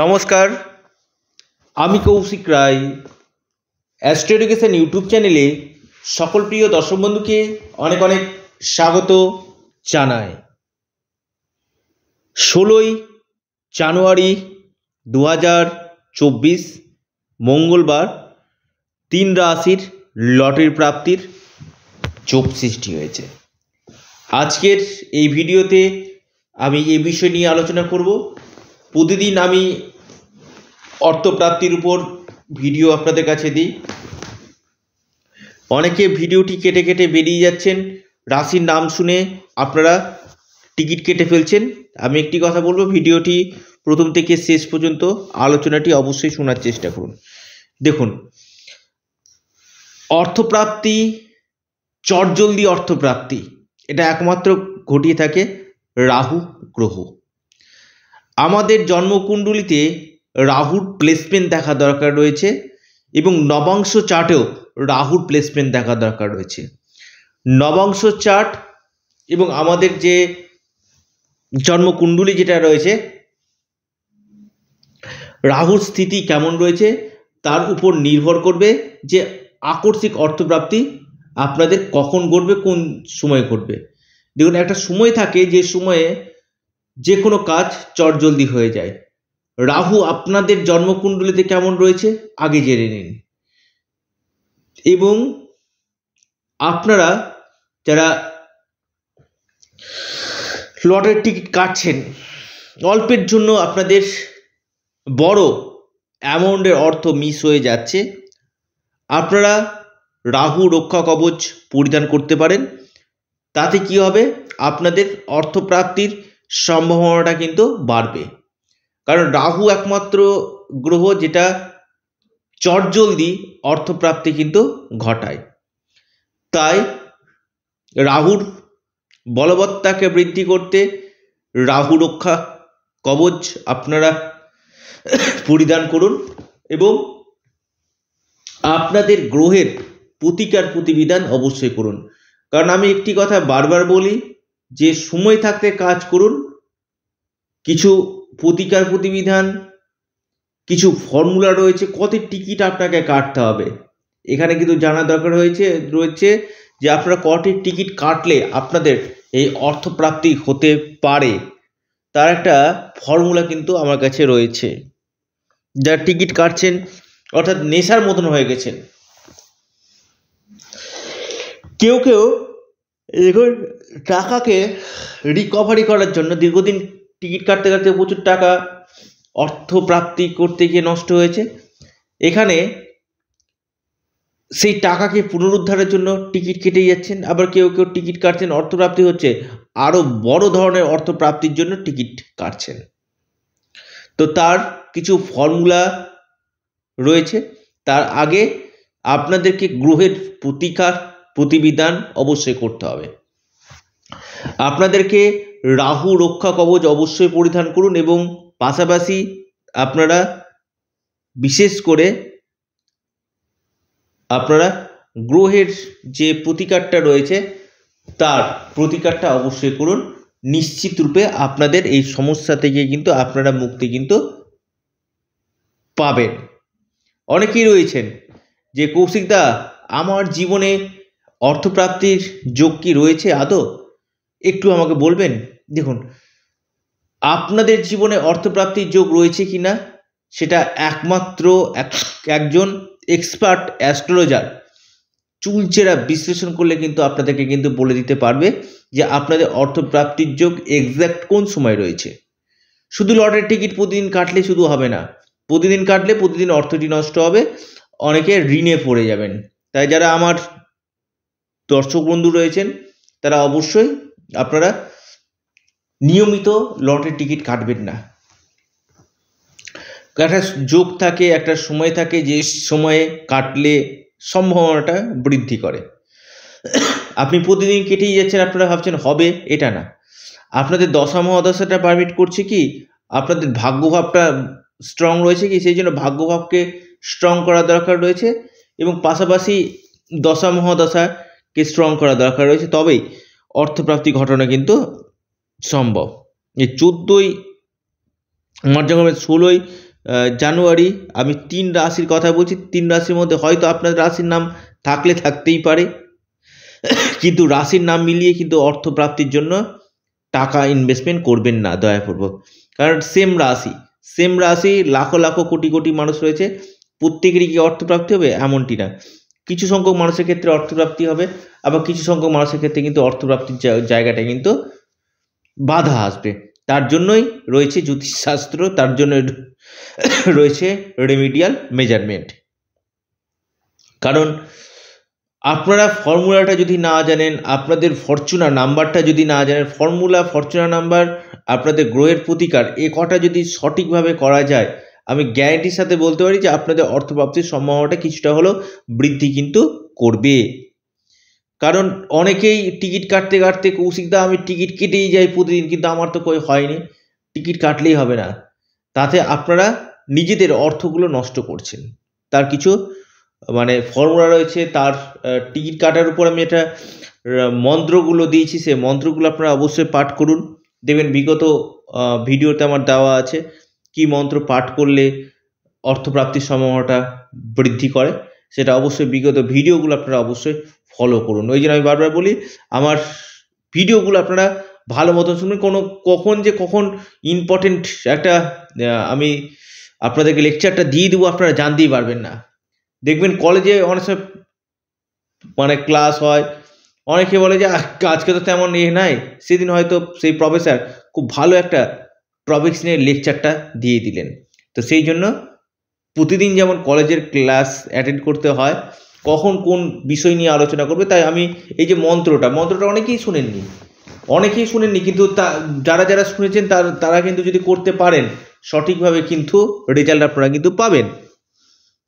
নমস্কার আমি Koushik Roy astro education YouTube চ্যানেলে সকল প্রিয় দর্শক বন্ধুকে অনেক অনেক স্বাগত জানায় ষোলোই জানুয়ারি দু হাজার চব্বিশ মঙ্গলবার তিন রাশির লটের প্রাপ্তির চোখ সৃষ্টি হয়েছে আজকের এই ভিডিওতে আমি এ বিষয় নিয়ে আলোচনা করব প্রতিদিন আমি অর্থপ্রাপ্তির উপর ভিডিও আপনাদের কাছে দিই অনেকে ভিডিওটি কেটে কেটে বেরিয়ে যাচ্ছেন রাশির নাম শুনে আপনারা টিকিট কেটে ফেলছেন আমি একটি কথা বলবো ভিডিওটি প্রথম থেকে শেষ পর্যন্ত আলোচনাটি অবশ্যই শোনার চেষ্টা করুন দেখুন অর্থপ্রাপ্তি চটজলদি অর্থপ্রাপ্তি এটা একমাত্র ঘটিয়ে থাকে রাহু গ্রহ আমাদের জন্মকুণ্ডলিতে রাহুর প্লেসমেন্ট দেখা দরকার রয়েছে এবং নবাংশ চার্টেও রাহুর প্লেসমেন্ট দেখা দরকার রয়েছে নবাংশ চার্ট এবং আমাদের যে জন্মকুণ্ডলি যেটা রয়েছে রাহুর স্থিতি কেমন রয়েছে তার উপর নির্ভর করবে যে আকস্মিক অর্থপ্রাপ্তি আপনাদের কখন ঘটবে কোন সময়ে ঘটবে দেখুন একটা সময় থাকে যে সময়ে যে কোনো কাজ চটজলদি হয়ে যায় রাহু আপনাদের জন্মকুণ্ডলিতে কেমন রয়েছে আগে জেনে নিন এবং আপনারা যারা লটের টিকিট কাটছেন অল্পের জন্য আপনাদের বড় অ্যামাউন্টের অর্থ মিস হয়ে যাচ্ছে আপনারা রাহু রক্ষা কবচ পরিধান করতে পারেন তাতে কি হবে আপনাদের অর্থপ্রাপ্তির সম্ভাবনাটা কিন্তু বাড়বে কারণ রাহু একমাত্র গ্রহ যেটা চটজলদি অর্থপ্রাপ্তি কিন্তু ঘটায় তাই রাহুর বলবত্তাকে বৃদ্ধি করতে রাহু রক্ষা কবচ আপনারা পরিধান করুন এবং আপনাদের গ্রহের প্রতিকার প্রতিবিধান অবশ্যই করুন কারণ আমি একটি কথা বারবার বলি যে সময় থাকতে কাজ করুন কিছু প্রতিকার প্রতিবিধান কিছু ফর্মুলা রয়েছে কত টিকিট আপনাকে কাটতে হবে এখানে কিন্তু জানা দরকার হয়েছে রয়েছে যে আপনারা কটি টিকিট কাটলে আপনাদের এই অর্থপ্রাপ্তি হতে পারে তার একটা ফর্মুলা কিন্তু আমার কাছে রয়েছে যারা টিকিট কাটছেন অর্থাৎ নেশার মতন হয়ে গেছেন কেউ কেউ দেখুন টাকাকে রিকভারি করার জন্য দীর্ঘদিন টিকিট কাটতে কাটতে প্রচুর টাকা অর্থ প্রাপ্তি করতে গিয়ে নষ্ট হয়েছে এখানে সেই টাকাকে পুনরুদ্ধারের জন্য টিকিট কেটে যাচ্ছেন আবার কেউ কেউ টিকিট কাটছেন অর্থপ্রাপ্তি হচ্ছে আরও বড় ধরনের অর্থপ্রাপ্তির জন্য টিকিট কাটছেন তো তার কিছু ফর্মুলা রয়েছে তার আগে আপনাদেরকে গ্রহের প্রতিকার প্রতিবিধান অবশ্যই করতে হবে আপনাদেরকে রাহু রক্ষা কবচ অবশ্যই পরিধান করুন এবং পাশাপাশি আপনারা বিশেষ করে আপনারা গ্রহের যে প্রতিকারটা রয়েছে তার প্রতিকারটা অবশ্যই করুন নিশ্চিত রূপে আপনাদের এই সমস্যা থেকে কিন্তু আপনারা মুক্তি কিন্তু পাবেন অনেকেই রয়েছেন যে কৌশিকদা আমার জীবনে অর্থপ্রাপ্তির যোগ কি রয়েছে আদৌ একটু আমাকে বলবেন দেখুন আপনাদের জীবনে অর্থপ্রাপ্তির যোগ রয়েছে কি না সেটা একমাত্র একজন এক্সপার্ট অ্যাস্ট্রোলজার চুলচেরা বিশ্লেষণ করলে কিন্তু আপনাদেরকে কিন্তু বলে দিতে পারবে যে আপনাদের অর্থপ্রাপ্তির যোগ এক্স্যাক্ট কোন সময় রয়েছে শুধু লটের টিকিট প্রতিদিন কাটলে শুধু হবে না প্রতিদিন কাটলে প্রতিদিন অর্থটি নষ্ট হবে অনেকে ঋণে পড়ে যাবেন তাই যারা আমার দর্শক বন্ধু রয়েছেন তারা অবশ্যই আপনারা নিয়মিত লটের টিকিট কাটবেন না একটা যোগ থাকে একটা সময় থাকে যে সময়ে কাটলে সম্ভাবনাটা বৃদ্ধি করে আপনি প্রতিদিন কেটেই যাচ্ছেন আপনারা ভাবছেন হবে এটা না আপনাদের দশা মহাদশাটা পারমিট করছে কি আপনাদের ভাগ্যভাবটা স্ট্রং রয়েছে কি সেই জন্য ভাগ্যভাবকে স্ট্রং করা দরকার রয়েছে এবং পাশাপাশি দশা মহাদশা কে স্ট্রং করা দরকার রয়েছে তবেই অর্থপ্রাপ্তি ঘটনা কিন্তু সম্ভব এই চোদ্দোই মর্যাক্রমে ষোলোই জানুয়ারি আমি তিন রাশির কথা বলছি তিন রাশির মধ্যে হয়তো আপনার রাশির নাম থাকলে থাকতেই পারে কিন্তু রাশির নাম মিলিয়ে কিন্তু অর্থপ্রাপ্তির জন্য টাকা ইনভেস্টমেন্ট করবেন না দয়াপূর্বক কারণ সেম রাশি সেম রাশি লাখো লাখো কোটি কোটি মানুষ রয়েছে প্রত্যেকেরই কি অর্থপ্রাপ্তি হবে এমনটি না কিছু সংখ্যক মানুষের ক্ষেত্রে অর্থপ্রাপ্তি হবে আবার কিছু সংখ্যক মানুষের ক্ষেত্রে কিন্তু অর্থপ্রাপ্তির জায়গাটা কিন্তু বাধা আসবে তার জন্যই রয়েছে জ্যোতিষশাস্ত্র তার জন্য রয়েছে রেমিডিয়াল মেজারমেন্ট কারণ আপনারা ফর্মুলাটা যদি না জানেন আপনাদের ফরচুনার নাম্বারটা যদি না জানেন ফর্মুলা ফরচুনার নাম্বার আপনাদের গ্রহের প্রতিকার এ কটা যদি সঠিকভাবে করা যায় আমি গ্যারেন্টির সাথে বলতে পারি যে আপনাদের অর্থপ্রাপ্তির সম্ভাবনাটা কিছুটা হলেও বৃদ্ধি কিন্তু করবে কারণ অনেকেই টিকিট কাটতে কাটতে কৌশিকদা আমি টিকিট কেটেই যাই প্রতিদিন কিন্তু আমার তো কই হয়নি টিকিট কাটলেই হবে না তাতে আপনারা নিজেদের অর্থগুলো নষ্ট করছেন তার কিছু মানে ফর্মুলা রয়েছে তার টিকিট কাটার উপর আমি এটা মন্ত্রগুলো দিয়েছি সে মন্ত্রগুলো আপনারা অবশ্যই পাঠ করুন দেবেন বিগত ভিডিওতে আমার দেওয়া আছে কী মন্ত্র পাঠ করলে অর্থপ্রাপ্তির সম্ভাবনাটা বৃদ্ধি করে সেটা অবশ্যই বিগত ভিডিওগুলো আপনারা অবশ্যই ফলো করুন ওই জন্য আমি বারবার বলি আমার ভিডিওগুলো আপনারা ভালো মতন শুনুন কোনো কখন যে কখন ইম্পর্টেন্ট একটা আমি আপনাদেরকে লেকচারটা দিয়ে দেবো আপনারা জানতেই পারবেন না দেখবেন কলেজে অনেক সময় মানে ক্লাস হয় অনেকে বলে যে আজকে তো তেমন ইয়ে নাই সেদিন হয়তো সেই প্রফেসর খুব ভালো একটা প্রবেশনের লেকচারটা দিয়ে দিলেন তো সেই জন্য প্রতিদিন যেমন কলেজের ক্লাস অ্যাটেন্ড করতে হয় কখন কোন বিষয় নিয়ে আলোচনা করবে তাই আমি এই যে মন্ত্রটা মন্ত্রটা অনেকেই শুনেননি অনেকেই শুনেননি কিন্তু তা যারা যারা শুনেছেন তার তারা কিন্তু যদি করতে পারেন সঠিকভাবে কিন্তু রেজাল্ট আপনারা কিন্তু পাবেন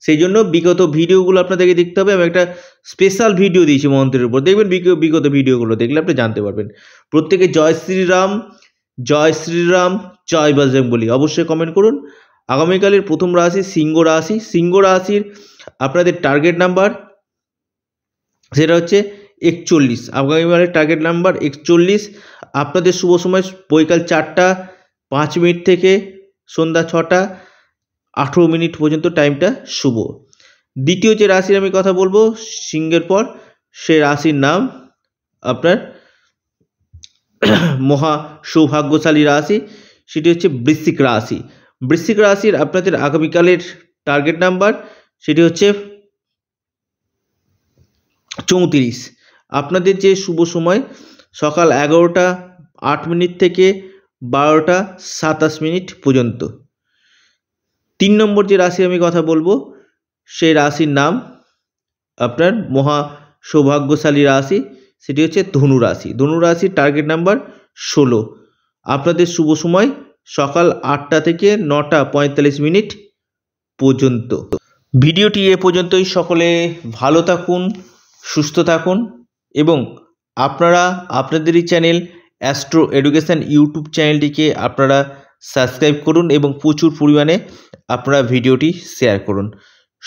সেই জন্য বিগত ভিডিওগুলো আপনাদেরকে দেখতে হবে আমি একটা স্পেশাল ভিডিও দিয়েছি মন্ত্রের উপর দেখবেন বিগত ভিডিওগুলো দেখলে আপনি জানতে পারবেন প্রত্যেকে জয় শ্রীরাম জয় শ্রীরাম জয় বজরংবলী অবশ্যই কমেন্ট করুন আগামীকালের প্রথম রাশি সিংহ রাশি সিংহ রাশির আপনাদের টার্গেট নাম্বার সেটা হচ্ছে একচল্লিশ আগামীকালের টার্গেট নাম্বার একচল্লিশ আপনাদের শুভ সময় বৈকাল চারটা পাঁচ মিনিট থেকে সন্ধ্যা ছটা আঠেরো মিনিট পর্যন্ত টাইমটা শুভ দ্বিতীয় যে রাশির আমি কথা বলবো সিংহের পর সে রাশির নাম আপনার মহা সৌভাগ্যশালী রাশি সেটি হচ্ছে বৃশ্চিক রাশি বৃশ্চিক রাশির আপনাদের আগামীকালের টার্গেট নাম্বার সেটি হচ্ছে চৌত্রিশ আপনাদের যে শুভ সময় সকাল এগারোটা আট মিনিট থেকে বারোটা সাতাশ মিনিট পর্যন্ত তিন নম্বর যে রাশি আমি কথা বলবো সেই রাশির নাম আপনার মহা সৌভাগ্যশালী রাশি সেটি হচ্ছে ধনুরাশি ধনুরাশির টার্গেট নাম্বার ষোলো আপনাদের শুভ সময় সকাল আটটা থেকে নটা পঁয়তাল্লিশ মিনিট পর্যন্ত ভিডিওটি এ পর্যন্তই সকলে ভালো থাকুন সুস্থ থাকুন এবং আপনারা আপনাদেরই চ্যানেল অ্যাস্ট্রো এডুকেশান ইউটিউব চ্যানেলটিকে আপনারা সাবস্ক্রাইব করুন এবং প্রচুর পরিমাণে আপনারা ভিডিওটি শেয়ার করুন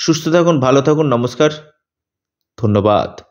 সুস্থ থাকুন ভালো থাকুন নমস্কার ধন্যবাদ